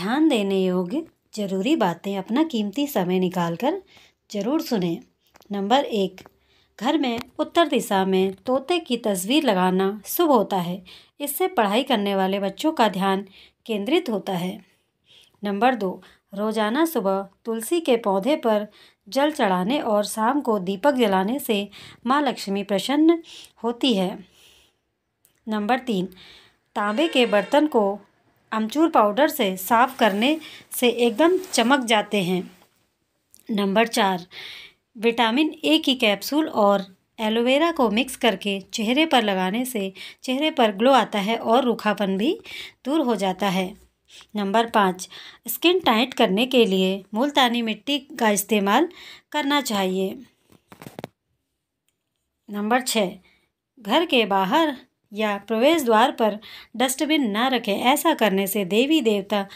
ध्यान देने योग्य ज़रूरी बातें अपना कीमती समय निकाल कर ज़रूर सुने नंबर एक घर में उत्तर दिशा में तोते की तस्वीर लगाना शुभ होता है इससे पढ़ाई करने वाले बच्चों का ध्यान केंद्रित होता है नंबर दो रोज़ाना सुबह तुलसी के पौधे पर जल चढ़ाने और शाम को दीपक जलाने से माँ लक्ष्मी प्रसन्न होती है नंबर तीन तांबे के बर्तन को अमचूर पाउडर से साफ करने से एकदम चमक जाते हैं नंबर चार विटामिन ए की कैप्सूल और एलोवेरा को मिक्स करके चेहरे पर लगाने से चेहरे पर ग्लो आता है और रूखापन भी दूर हो जाता है नंबर पाँच स्किन टाइट करने के लिए मुल्तानी मिट्टी का इस्तेमाल करना चाहिए नंबर छः घर के बाहर या प्रवेश द्वार पर डस्टबिन ना रखें ऐसा करने से देवी देवता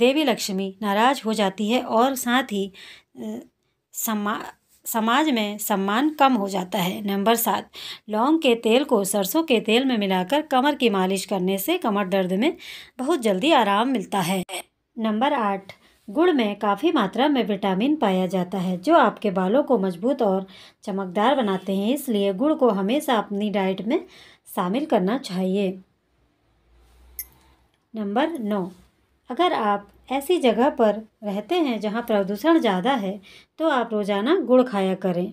देवी लक्ष्मी नाराज हो जाती है और साथ ही समा समाज में सम्मान कम हो जाता है नंबर सात लौंग के तेल को सरसों के तेल में मिलाकर कमर की मालिश करने से कमर दर्द में बहुत जल्दी आराम मिलता है नंबर आठ गुड़ में काफ़ी मात्रा में विटामिन पाया जाता है जो आपके बालों को मजबूत और चमकदार बनाते हैं इसलिए गुड़ को हमेशा अपनी डाइट में शामिल करना चाहिए नंबर नौ अगर आप ऐसी जगह पर रहते हैं जहाँ प्रदूषण ज़्यादा है तो आप रोज़ाना गुड़ खाया करें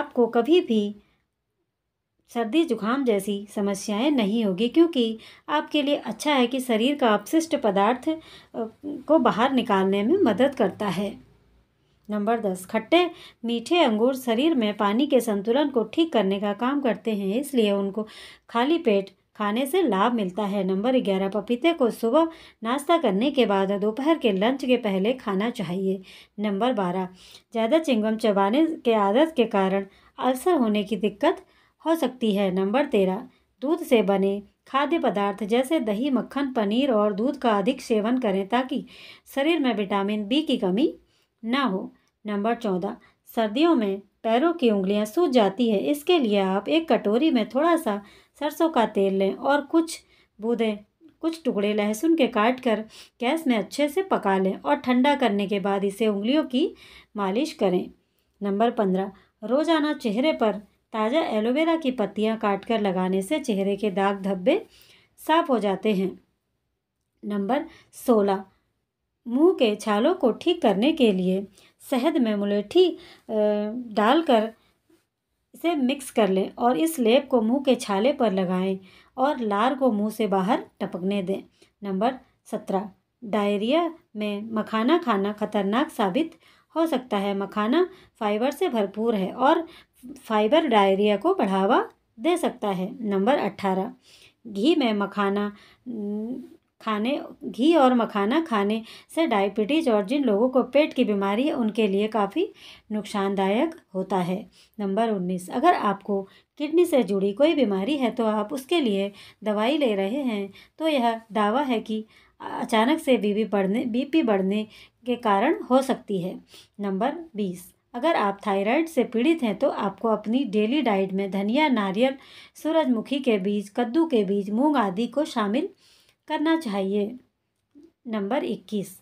आपको कभी भी सर्दी जुखाम जैसी समस्याएं नहीं होगी क्योंकि आपके लिए अच्छा है कि शरीर का अपशिष्ट पदार्थ को बाहर निकालने में मदद करता है नंबर दस खट्टे मीठे अंगूर शरीर में पानी के संतुलन को ठीक करने का काम करते हैं इसलिए उनको खाली पेट खाने से लाभ मिलता है नंबर ग्यारह पपीते को सुबह नाश्ता करने के बाद दोपहर के लंच के पहले खाना चाहिए नंबर बारह ज़्यादा चिंगम चबाने के आदत के कारण अल्सर होने की दिक्कत हो सकती है नंबर तेरह दूध से बने खाद्य पदार्थ जैसे दही मक्खन पनीर और दूध का अधिक सेवन करें ताकि शरीर में विटामिन बी की कमी ना हो नंबर चौदह सर्दियों में पैरों की उंगलियां सूज जाती है इसके लिए आप एक कटोरी में थोड़ा सा सरसों का तेल लें और कुछ बूंदें कुछ टुकड़े लहसुन के काट कर गैस में अच्छे से पका लें और ठंडा करने के बाद इसे उंगलियों की मालिश करें नंबर पंद्रह रोज़ाना चेहरे पर ताज़ा एलोवेरा की पत्तियां काट कर लगाने से चेहरे के दाग धब्बे साफ हो जाते हैं नंबर सोलह मुंह के छालों को ठीक करने के लिए शहद में मुलेठी डालकर इसे मिक्स कर लें और इस लेप को मुंह के छाले पर लगाएं और लार को मुंह से बाहर टपकने दें नंबर सत्रह डायरिया में मखाना खाना खतरनाक साबित हो सकता है मखाना फाइबर से भरपूर है और फाइबर डायरिया को बढ़ावा दे सकता है नंबर अट्ठारह घी में मखाना खाने घी और मखाना खाने से डायबिटीज़ और जिन लोगों को पेट की बीमारी है उनके लिए काफ़ी नुकसानदायक होता है नंबर उन्नीस अगर आपको किडनी से जुड़ी कोई बीमारी है तो आप उसके लिए दवाई ले रहे हैं तो यह दावा है कि अचानक से बीपी बढ़ने बीपी बढ़ने के कारण हो सकती है नंबर बीस अगर आप थायराइड से पीड़ित हैं तो आपको अपनी डेली डाइट में धनिया नारियल सूरजमुखी के बीज कद्दू के बीज मूंग आदि को शामिल करना चाहिए नंबर इक्कीस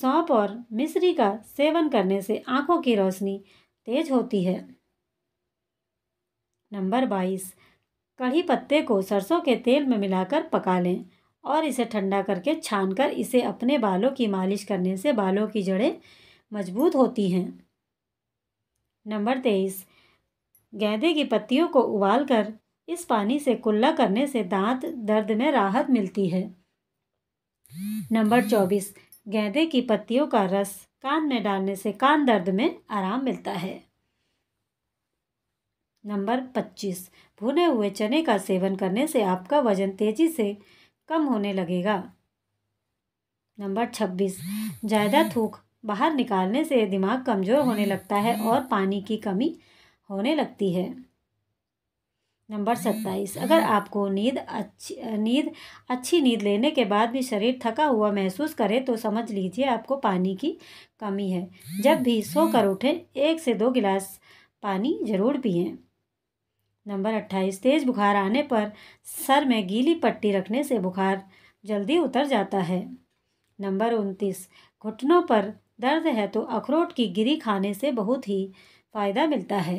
सौंप और मिश्री का सेवन करने से आंखों की रोशनी तेज होती है नंबर बाईस कढ़ी पत्ते को सरसों के तेल में मिलाकर पका लें और इसे ठंडा करके छानकर इसे अपने बालों की मालिश करने से बालों की जड़ें मजबूत होती हैं नंबर तेईस गेंदे की पत्तियों को उबालकर इस पानी से कुल्ला करने से दांत दर्द में राहत मिलती है नंबर चौबीस गेंदे की पत्तियों का रस कान में डालने से कान दर्द में आराम मिलता है नंबर पच्चीस भुने हुए चने का सेवन करने से आपका वजन तेजी से कम होने लगेगा नंबर छब्बीस ज़्यादा थूक बाहर निकालने से दिमाग कमज़ोर होने लगता है और पानी की कमी होने लगती है नंबर सत्ताईस अगर आपको नींद अच्छी नींद अच्छी नींद लेने के बाद भी शरीर थका हुआ महसूस करे तो समझ लीजिए आपको पानी की कमी है जब भी सो कर उठें एक से दो गिलास पानी ज़रूर पिए नंबर अट्ठाईस तेज़ बुखार आने पर सर में गीली पट्टी रखने से बुखार जल्दी उतर जाता है नंबर उनतीस घुटनों पर दर्द है तो अखरोट की गिरी खाने से बहुत ही फ़ायदा मिलता है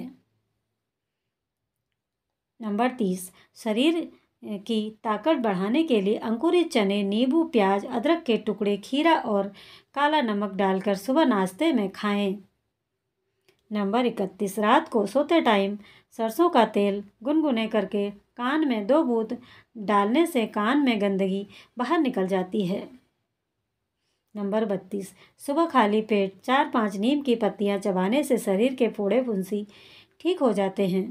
नंबर तीस शरीर की ताकत बढ़ाने के लिए अंकुरित चने नींबू प्याज अदरक के टुकड़े खीरा और काला नमक डालकर सुबह नाश्ते में खाएं नंबर इकतीस रात को सोते टाइम सरसों का तेल गुनगुने करके कान में दो बूंद डालने से कान में गंदगी बाहर निकल जाती है नंबर बत्तीस सुबह खाली पेट चार पांच नीम की पत्तियां चबाने से शरीर के फोड़े फुंसी ठीक हो जाते हैं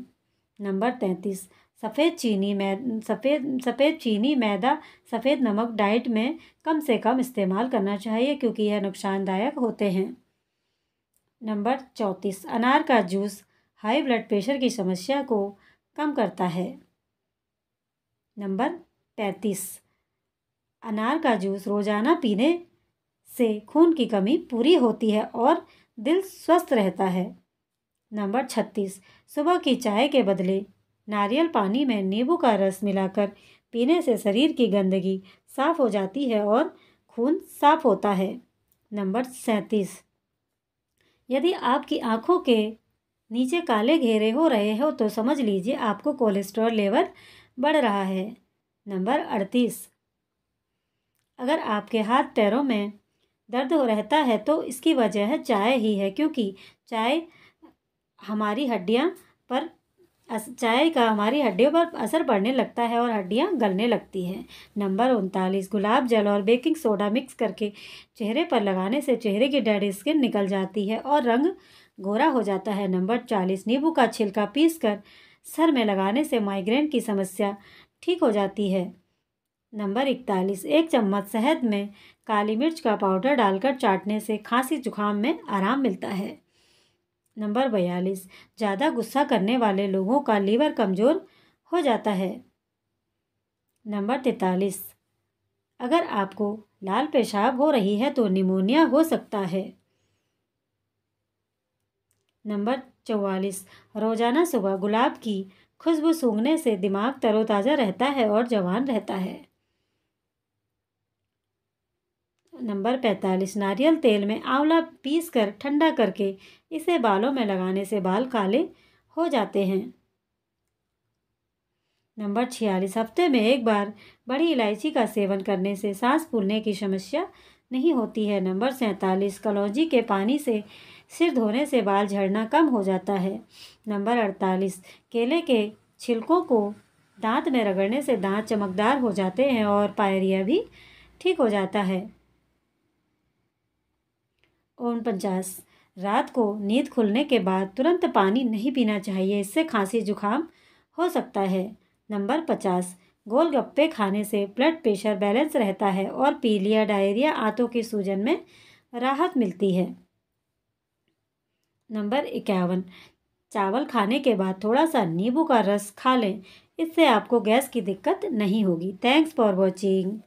नंबर तैंतीस सफ़ेद चीनी मै सफ़ेद सफ़ेद चीनी मैदा सफ़ेद नमक डाइट में कम से कम इस्तेमाल करना चाहिए क्योंकि यह नुकसानदायक होते हैं नंबर चौंतीस अनार का जूस हाई ब्लड प्रेशर की समस्या को कम करता है नंबर पैंतीस अनार का जूस रोज़ाना पीने से खून की कमी पूरी होती है और दिल स्वस्थ रहता है नंबर छत्तीस सुबह की चाय के बदले नारियल पानी में नींबू का रस मिलाकर पीने से शरीर की गंदगी साफ हो जाती है और खून साफ होता है नंबर सैंतीस यदि आपकी आँखों के नीचे काले घेरे हो रहे हो तो समझ लीजिए आपको कोलेस्ट्रॉल लेवल बढ़ रहा है नंबर अड़तीस अगर आपके हाथ पैरों में दर्द हो रहता है तो इसकी वजह चाय ही है क्योंकि चाय हमारी हड्डियाँ पर चाय का हमारी हड्डियों पर असर पड़ने लगता है और हड्डियाँ गलने लगती हैं नंबर उनतालीस गुलाब जल और बेकिंग सोडा मिक्स करके चेहरे पर लगाने से चेहरे की डेड स्किन निकल जाती है और रंग गोरा हो जाता है नंबर चालीस नींबू का छिलका पीस कर सर में लगाने से माइग्रेन की समस्या ठीक हो जाती है नंबर इकतालीस एक चम्मच शहद में काली मिर्च का पाउडर डालकर चाटने से खांसी जुकाम में आराम मिलता है नंबर बयालीस ज़्यादा गुस्सा करने वाले लोगों का लीवर कमज़ोर हो जाता है नंबर तैतालीस अगर आपको लाल पेशाब हो रही है तो निमोनिया हो सकता है नंबर चौवालीस रोज़ाना सुबह गुलाब की खुशबू सूंघने से दिमाग तरोताज़ा रहता है और जवान रहता है नंबर पैंतालीस नारियल तेल में आंवला पीस कर ठंडा करके इसे बालों में लगाने से बाल काले हो जाते हैं नंबर छियालीस हफ्ते में एक बार बड़ी इलायची का सेवन करने से सांस फूलने की समस्या नहीं होती है नंबर सैंतालीस कलौजी के पानी से सिर धोने से बाल झड़ना कम हो जाता है नंबर अड़तालीस केले के छिलकों को दांत में रगड़ने से दांत चमकदार हो जाते हैं और पायरिया भी ठीक हो जाता है पंचास रात को नींद खुलने के बाद तुरंत पानी नहीं पीना चाहिए इससे खांसी जुखाम हो सकता है नंबर पचास गोलगप्पे खाने से ब्लड प्रेशर बैलेंस रहता है और पीलिया डायरिया आंतों की सूजन में राहत मिलती है नंबर इक्यावन चावल खाने के बाद थोड़ा सा नींबू का रस खा लें इससे आपको गैस की दिक्कत नहीं होगी थैंक्स फॉर वॉचिंग